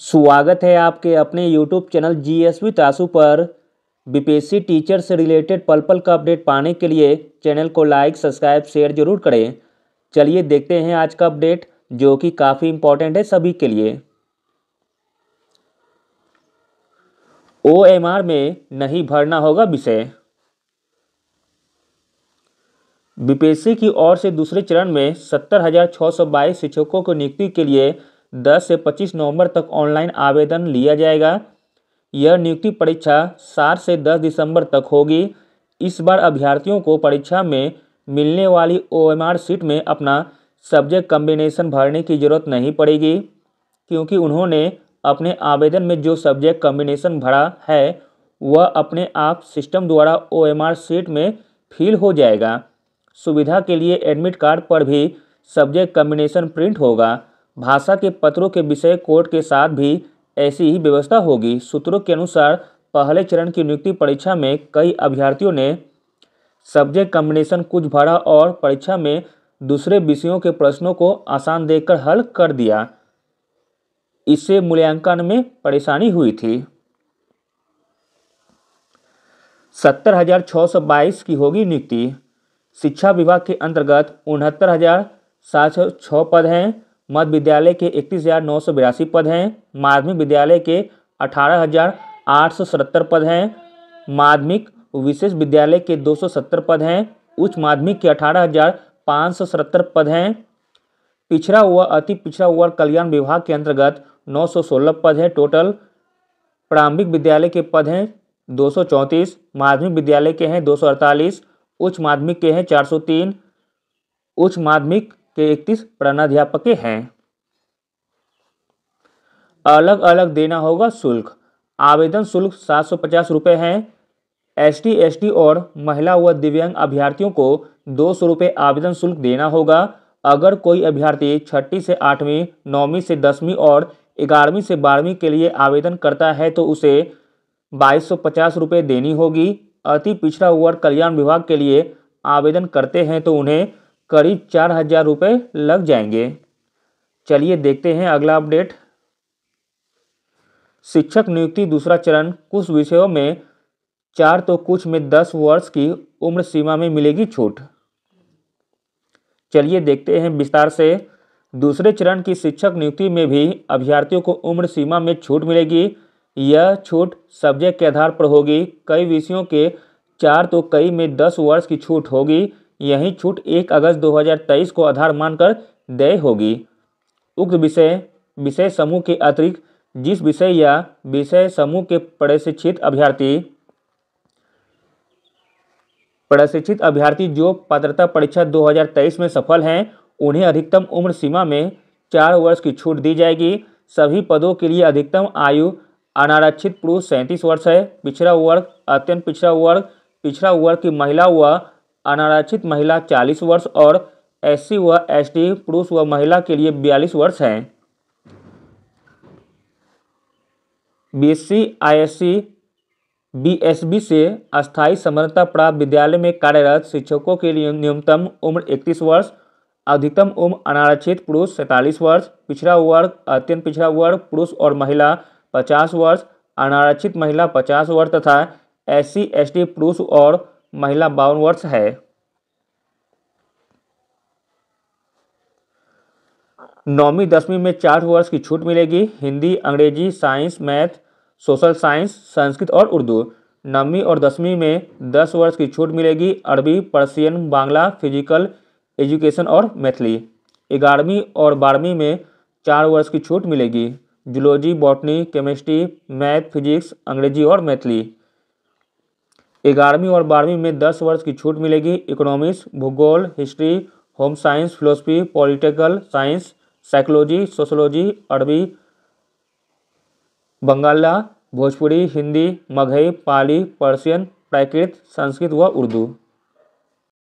स्वागत है आपके अपने YouTube channel G S V तासु पर बीपीएससी टीचर से रिलेटेड पल पल का अपडेट पाने के लिए चैनल को लाइक सब्सक्राइब शेयर जरूर करें चलिए देखते हैं आज का अपडेट जो कि काफ़ी इम्पोर्टेंट है सभी के लिए आर में नहीं भरना होगा विषय बीपीएससी की ओर से दूसरे चरण में सत्तर हज़ार छः सौ बाईस शिक्षकों को नियुक्ति के लिए 10 से 25 नवंबर तक ऑनलाइन आवेदन लिया जाएगा यह नियुक्ति परीक्षा 7 से 10 दिसंबर तक होगी इस बार अभ्यर्थियों को परीक्षा में मिलने वाली ओ सीट में अपना सब्जेक्ट कम्बिनेशन भरने की ज़रूरत नहीं पड़ेगी क्योंकि उन्होंने अपने आवेदन में जो सब्जेक्ट कम्बिनेशन भरा है वह अपने आप सिस्टम द्वारा ओ सीट में फिल हो जाएगा सुविधा के लिए एडमिट कार्ड पर भी सब्जेक्ट कम्बिनेशन प्रिंट होगा भाषा के पत्रों के विषय कोड के साथ भी ऐसी ही व्यवस्था होगी सूत्रों के अनुसार पहले चरण की नियुक्ति परीक्षा में कई अभ्यर्थियों ने सब्जेक्ट कॉम्बिनेशन कुछ भरा और परीक्षा में दूसरे विषयों के प्रश्नों को आसान देखकर हल कर दिया इससे मूल्यांकन में परेशानी हुई थी सत्तर हजार छः सौ बाईस की होगी नियुक्ति शिक्षा विभाग के अंतर्गत उनहत्तर हजार सात सौ छः पद हैं मध्य विद्यालय के इकतीस हज़ार नौ सौ बिरासी पद हैं माध्यमिक विद्यालय के अठारह हज़ार आठ सौ सतहत्तर पद हैं माध्यमिक विशेष विद्यालय के दो सौ सत्तर पद हैं उच्च माध्यमिक के अठारह हज़ार पाँच सौ सतहत्तर पद हैं पिछड़ा हुआ अति पिछड़ा हुआ कल्याण विभाग के अंतर्गत नौ सौ सोलह पद हैं टोटल प्रारंभिक विद्यालय के पद हैं दो सौ चौंतीस माध्यमिक विद्यालय के हैं दो सौ अड़तालीस उच्च माध्यमिक के हैं चार सौ तीन उच्च माध्यमिक के इकतीस प्रणाध्यापक हैं अलग अलग देना होगा शुल्क आवेदन शुल्क सात सौ पचास रुपये है एस टी और महिला व दिव्यांग अभ्यर्थियों को दो सौ रुपये आवेदन शुल्क देना होगा अगर कोई अभ्यर्थी छठी से आठवीं नौवीं से दसवीं और ग्यारहवीं से बारहवीं के लिए आवेदन करता है तो उसे बाईस सौ पचास रुपये देनी होगी अति पिछड़ा वर्ग कल्याण विभाग के लिए आवेदन करते हैं तो उन्हें करीब चार हज़ार रुपये लग जाएंगे चलिए देखते हैं अगला अपडेट शिक्षक नियुक्ति दूसरा चरण कुछ विषयों में चार तो कुछ में दस वर्ष की उम्र सीमा में मिलेगी छूट चलिए देखते हैं विस्तार से दूसरे चरण की शिक्षक नियुक्ति में भी अभ्यर्थियों को उम्र सीमा में छूट मिलेगी यह छूट सब्जेक्ट के आधार पर होगी कई विषयों के चार तो कई में दस वर्ष की छूट होगी यही छूट एक अगस्त 2023 को आधार मानकर देय होगी उक्त विषय विषय समूह के अतिरिक्त जिस विषय या विषय समूह के प्रशिक्षित अभ्यर्थी प्रशिक्षित अभ्यर्थी जो पात्रता परीक्षा 2023 में सफल हैं उन्हें अधिकतम उम्र सीमा में चार वर्ष की छूट दी जाएगी सभी पदों के लिए अधिकतम आयु अनारक्षित पुरुष सैंतीस वर्ष है पिछड़ा वर्ग अत्यंत पिछड़ा वर्ग पिछड़ा वर्ग की महिला व अनारक्षित महिला चालीस वर्ष और एस व एस पुरुष व महिला के लिए बयालीस वर्ष है बीएससी आईएससी बीएसबी से अस्थायी समानता प्राप्त विद्यालय में कार्यरत शिक्षकों के लिए न्यूनतम उम्र 31 वर्ष अधिकतम उम्र अनारक्षित पुरुष सैंतालीस वर्ष पिछड़ा वर्ग अत्यंत पिछड़ा वर्ग पुरुष और महिला पचास वर्ष अनारक्षित महिला पचास वर्ष तथा एस सी पुरुष और महिला बावन वर्ष है नौवीं दसवीं में चार वर्ष की छूट मिलेगी हिंदी अंग्रेजी science math social science Sanskrit और उर्दू नौवीं और दसवीं में दस वर्ष की छूट मिलेगी अरबी पर्सियन बांग्ला फिजिकल एजुकेशन और मैथिली ग्यारहवीं और बारहवीं में चार वर्ष की छूट मिलेगी zoology botany chemistry math physics अंग्रेजी और मैथिली ग्यारहवीं और बारहवीं में दस वर्ष की छूट मिलेगी इकोनॉमिक्स भूगोल history home science philosophy political science psychology sociology अरबी बंगाला भोजपुरी हिंदी मगही पाली पर्शियन प्राकृत संस्कृत व उर्दू